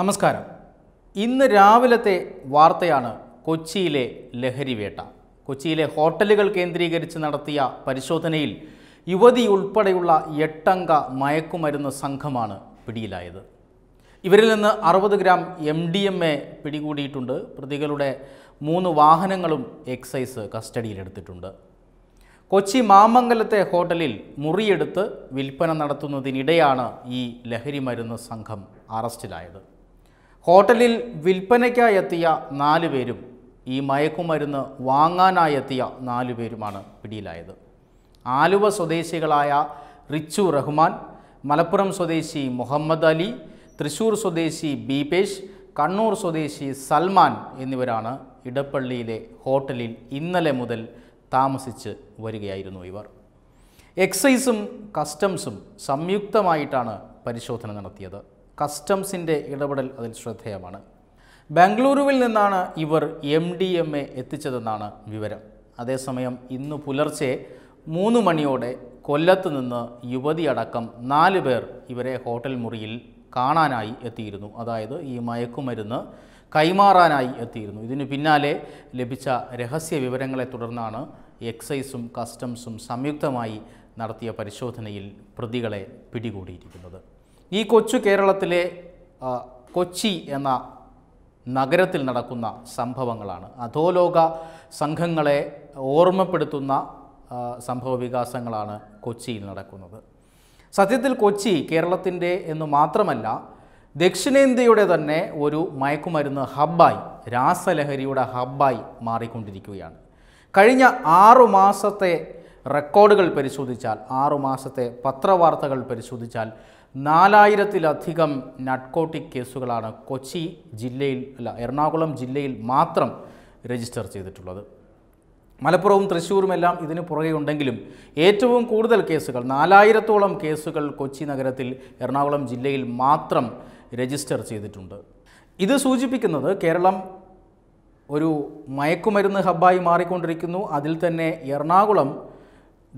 നമസ്കാരം ഇന്ന് രാവിലത്തെ വാർത്തയാണ് കൊച്ചിയിലെ ലഹരിവേട്ട കൊച്ചിയിലെ ഹോട്ടലുകൾ കേന്ദ്രീകരിച്ച് നടത്തിയ പരിശോധനയിൽ യുവതി ഉൾപ്പെടെയുള്ള എട്ടംഗ മയക്കുമരുന്ന് സംഘമാണ് പിടിയിലായത് ഇവരിൽ നിന്ന് അറുപത് gram M D M A പിടികൂടിയിട്ടുണ്ട് പ്രതികളുടെ മൂന്ന് വാഹനങ്ങളും എക്സൈസ് കസ്റ്റഡിയിലെടുത്തിട്ടുണ്ട് കൊച്ചി മാമംഗലത്തെ ഹോട്ടലിൽ മുറിയെടുത്ത് വിൽപ്പന നടത്തുന്നതിനിടെയാണ് ഈ ലഹരി മരുന്ന് സംഘം അറസ്റ്റിലായത് ഹോട്ടലിൽ വിൽപ്പനയ്ക്കായി എത്തിയ നാല് പേരും ഈ മയക്കുമരുന്ന് വാങ്ങാനായി എത്തിയ നാലു പേരുമാണ് പിടിയിലായത് ആലുവ സ്വദേശികളായ റിച്ചു റഹ്മാൻ മലപ്പുറം സ്വദേശി മുഹമ്മദ് അലി തൃശൂർ സ്വദേശി ബീപേഷ് കണ്ണൂർ സ്വദേശി സൽമാൻ എന്നിവരാണ് ഇടപ്പള്ളിയിലെ ഹോട്ടലിൽ ഇന്നലെ മുതൽ താമസിച്ച് വരികയായിരുന്നു ഇവർ എക്സൈസും കസ്റ്റംസും സംയുക്തമായിട്ടാണ് പരിശോധന നടത്തിയത് കസ്റ്റംസിൻ്റെ ഇടപെടൽ അതിൽ ശ്രദ്ധേയമാണ് ബാംഗ്ലൂരുവിൽ നിന്നാണ് ഇവർ എം ഡി എം എ എത്തിച്ചതെന്നാണ് വിവരം അതേസമയം ഇന്ന് പുലർച്ചെ മൂന്ന് മണിയോടെ കൊല്ലത്ത് നിന്ന് യുവതിയടക്കം നാല് പേർ ഇവരെ ഹോട്ടൽ മുറിയിൽ കാണാനായി എത്തിയിരുന്നു അതായത് ഈ മയക്കുമരുന്ന് കൈമാറാനായി എത്തിയിരുന്നു ഇതിനു പിന്നാലെ ലഭിച്ച രഹസ്യ വിവരങ്ങളെ തുടർന്നാണ് എക്സൈസും കസ്റ്റംസും സംയുക്തമായി നടത്തിയ പരിശോധനയിൽ പ്രതികളെ പിടികൂടിയിരിക്കുന്നത് ഈ കൊച്ചു കേരളത്തിലെ കൊച്ചി എന്ന നഗരത്തിൽ നടക്കുന്ന സംഭവങ്ങളാണ് അധോലോക സംഘങ്ങളെ ഓർമ്മപ്പെടുത്തുന്ന സംഭവ വികാസങ്ങളാണ് കൊച്ചിയിൽ നടക്കുന്നത് സത്യത്തിൽ കൊച്ചി കേരളത്തിൻ്റെ എന്ന് മാത്രമല്ല ദക്ഷിണേന്ത്യയുടെ തന്നെ ഒരു മയക്കുമരുന്ന് ഹബ്ബായി രാസലഹരിയുടെ ഹബ്ബായി മാറിക്കൊണ്ടിരിക്കുകയാണ് കഴിഞ്ഞ ആറു മാസത്തെ റെക്കോർഡുകൾ പരിശോധിച്ചാൽ ആറു മാസത്തെ പത്രവാർത്തകൾ പരിശോധിച്ചാൽ നാലായിരത്തിലധികം നട്കോട്ടിക് കേസുകളാണ് കൊച്ചി ജില്ലയിൽ അല്ല എറണാകുളം ജില്ലയിൽ മാത്രം രജിസ്റ്റർ ചെയ്തിട്ടുള്ളത് മലപ്പുറവും തൃശ്ശൂരുമെല്ലാം ഇതിന് പുറകെയുണ്ടെങ്കിലും ഏറ്റവും കൂടുതൽ കേസുകൾ നാലായിരത്തോളം കേസുകൾ കൊച്ചി നഗരത്തിൽ എറണാകുളം ജില്ലയിൽ മാത്രം രജിസ്റ്റർ ചെയ്തിട്ടുണ്ട് ഇത് സൂചിപ്പിക്കുന്നത് കേരളം ഒരു മയക്കുമരുന്ന് ഹബ്ബായി മാറിക്കൊണ്ടിരിക്കുന്നു അതിൽ തന്നെ എറണാകുളം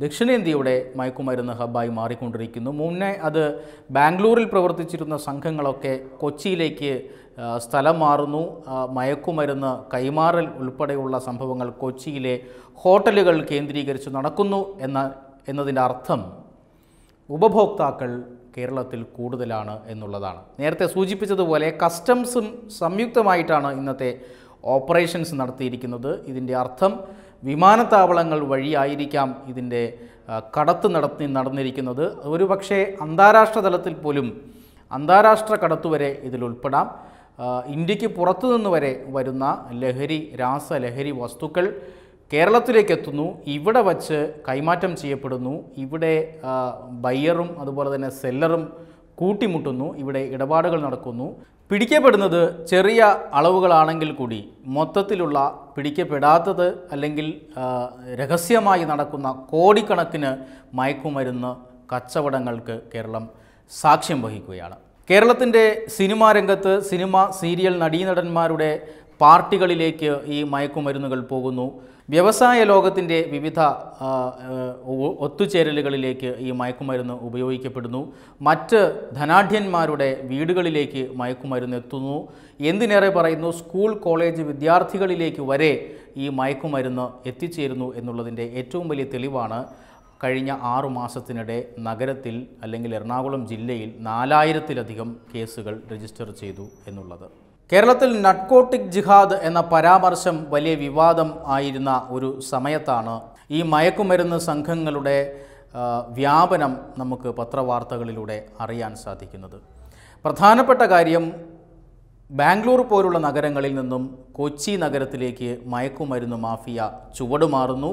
ദക്ഷിണേന്ത്യയുടെ മയക്കുമരുന്ന് ഹബ്ബായി മാറിക്കൊണ്ടിരിക്കുന്നു മുന്നേ അത് ബാംഗ്ലൂരിൽ പ്രവർത്തിച്ചിരുന്ന സംഘങ്ങളൊക്കെ കൊച്ചിയിലേക്ക് സ്ഥലം മാറുന്നു മയക്കുമരുന്ന് കൈമാറൽ ഉൾപ്പെടെയുള്ള സംഭവങ്ങൾ കൊച്ചിയിലെ ഹോട്ടലുകൾ കേന്ദ്രീകരിച്ച് നടക്കുന്നു എന്ന എന്നതിൻ്റെ അർത്ഥം ഉപഭോക്താക്കൾ കേരളത്തിൽ കൂടുതലാണ് എന്നുള്ളതാണ് നേരത്തെ സൂചിപ്പിച്ചതുപോലെ കസ്റ്റംസും സംയുക്തമായിട്ടാണ് ഇന്നത്തെ ഓപ്പറേഷൻസ് നടത്തിയിരിക്കുന്നത് ഇതിൻ്റെ അർത്ഥം വിമാനത്താവളങ്ങൾ വഴിയായിരിക്കാം ഇതിൻ്റെ കടത്ത് നടത്തി നടന്നിരിക്കുന്നത് ഒരു പക്ഷേ അന്താരാഷ്ട്ര തലത്തിൽ പോലും അന്താരാഷ്ട്ര കടത്ത് വരെ ഇതിലുൾപ്പെടാം ഇന്ത്യക്ക് പുറത്തുനിന്ന് വരെ വരുന്ന ലഹരി രാസലഹരി വസ്തുക്കൾ കേരളത്തിലേക്ക് എത്തുന്നു ഇവിടെ വച്ച് കൈമാറ്റം ചെയ്യപ്പെടുന്നു ഇവിടെ ബയ്യറും അതുപോലെ തന്നെ സെല്ലറും കൂട്ടിമുട്ടുന്നു ഇവിടെ ഇടപാടുകൾ നടക്കുന്നു പിടിക്കപ്പെടുന്നത് ചെറിയ അളവുകളാണെങ്കിൽ കൂടി മൊത്തത്തിലുള്ള പിടിക്കപ്പെടാത്തത് അല്ലെങ്കിൽ രഹസ്യമായി നടക്കുന്ന കോടിക്കണക്കിന് മയക്കുമരുന്ന് കച്ചവടങ്ങൾക്ക് കേരളം സാക്ഷ്യം വഹിക്കുകയാണ് കേരളത്തിൻ്റെ സിനിമാ രംഗത്ത് സിനിമ സീരിയൽ നടീനടന്മാരുടെ പാർട്ടികളിലേക്ക് ഈ മയക്കുമരുന്നുകൾ പോകുന്നു വ്യവസായ ലോകത്തിൻ്റെ വിവിധ ഒത്തുചേരലുകളിലേക്ക് ഈ മയക്കുമരുന്ന് ഉപയോഗിക്കപ്പെടുന്നു മറ്റ് ധനാഢ്യന്മാരുടെ വീടുകളിലേക്ക് മയക്കുമരുന്ന് എത്തുന്നു എന്തിനേറെ പറയുന്നു സ്കൂൾ കോളേജ് വിദ്യാർത്ഥികളിലേക്ക് വരെ ഈ മയക്കുമരുന്ന് എത്തിച്ചേരുന്നു എന്നുള്ളതിൻ്റെ ഏറ്റവും വലിയ തെളിവാണ് കഴിഞ്ഞ ആറു മാസത്തിനിടെ നഗരത്തിൽ അല്ലെങ്കിൽ എറണാകുളം ജില്ലയിൽ നാലായിരത്തിലധികം കേസുകൾ രജിസ്റ്റർ ചെയ്തു എന്നുള്ളത് കേരളത്തിൽ നട്കോട്ടിക് ജിഹാദ് എന്ന പരാമർശം വലിയ വിവാദം ആയിരുന്ന ഒരു സമയത്താണ് ഈ മയക്കുമരുന്ന് സംഘങ്ങളുടെ വ്യാപനം നമുക്ക് പത്രവാർത്തകളിലൂടെ അറിയാൻ സാധിക്കുന്നത് പ്രധാനപ്പെട്ട കാര്യം ബാംഗ്ലൂർ പോലുള്ള നഗരങ്ങളിൽ നിന്നും കൊച്ചി നഗരത്തിലേക്ക് മയക്കുമരുന്ന് മാഫിയ ചുവടുമാറുന്നു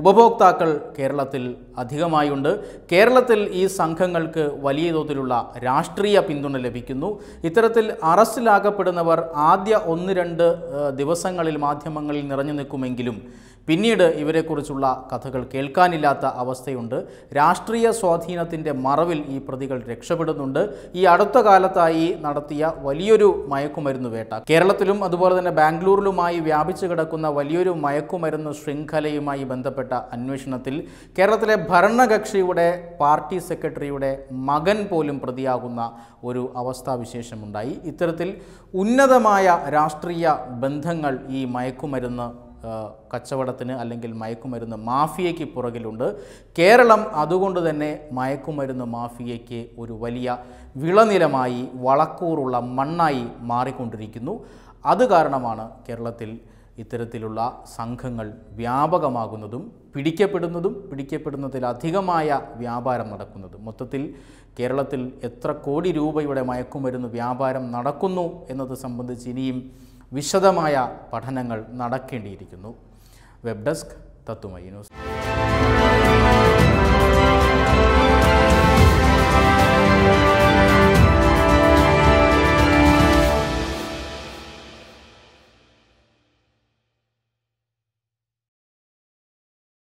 ഉപഭോക്താക്കൾ കേരളത്തിൽ അധികമായുണ്ട് കേരളത്തിൽ ഈ സംഘങ്ങൾക്ക് വലിയ തോതിലുള്ള രാഷ്ട്രീയ പിന്തുണ ലഭിക്കുന്നു ഇത്തരത്തിൽ അറസ്റ്റിലാകപ്പെടുന്നവർ ആദ്യ ഒന്ന് രണ്ട് ദിവസങ്ങളിൽ മാധ്യമങ്ങളിൽ നിറഞ്ഞു നിൽക്കുമെങ്കിലും പിന്നീട് ഇവരെക്കുറിച്ചുള്ള കഥകൾ കേൾക്കാനില്ലാത്ത അവസ്ഥയുണ്ട് രാഷ്ട്രീയ സ്വാധീനത്തിൻ്റെ മറവിൽ ഈ പ്രതികൾ രക്ഷപ്പെടുന്നുണ്ട് ഈ അടുത്ത കാലത്തായി നടത്തിയ വലിയൊരു മയക്കുമരുന്ന് വേട്ട കേരളത്തിലും അതുപോലെ തന്നെ ബാംഗ്ലൂരിലുമായി വ്യാപിച്ചു കിടക്കുന്ന വലിയൊരു മയക്കുമരുന്ന് ശൃംഖലയുമായി ബന്ധപ്പെട്ട് ബന്ധപ്പെട്ട അന്വേഷണത്തിൽ കേരളത്തിലെ ഭരണകക്ഷിയുടെ പാർട്ടി സെക്രട്ടറിയുടെ മകൻ പോലും പ്രതിയാകുന്ന ഒരു അവസ്ഥാവിശേഷമുണ്ടായി ഇത്തരത്തിൽ ഉന്നതമായ രാഷ്ട്രീയ ബന്ധങ്ങൾ ഈ മയക്കുമരുന്ന് കച്ചവടത്തിന് അല്ലെങ്കിൽ മയക്കുമരുന്ന് മാഫിയയ്ക്ക് പുറകിലുണ്ട് കേരളം അതുകൊണ്ട് തന്നെ മയക്കുമരുന്ന് മാഫിയയ്ക്ക് ഒരു വലിയ വിളനിലമായി വളക്കൂറുള്ള മണ്ണായി മാറിക്കൊണ്ടിരിക്കുന്നു അത് കാരണമാണ് കേരളത്തിൽ ഇത്തരത്തിലുള്ള സംഘങ്ങൾ വ്യാപകമാകുന്നതും പിടിക്കപ്പെടുന്നതും പിടിക്കപ്പെടുന്നതിലധികമായ വ്യാപാരം നടക്കുന്നതും മൊത്തത്തിൽ കേരളത്തിൽ എത്ര കോടി രൂപയുടെ മയക്കുമരുന്ന് വ്യാപാരം നടക്കുന്നു എന്നത് സംബന്ധിച്ച് ഇനിയും വിശദമായ പഠനങ്ങൾ നടക്കേണ്ടിയിരിക്കുന്നു വെബ് ഡെസ്ക് തത്തുമൈ ന്യൂസ്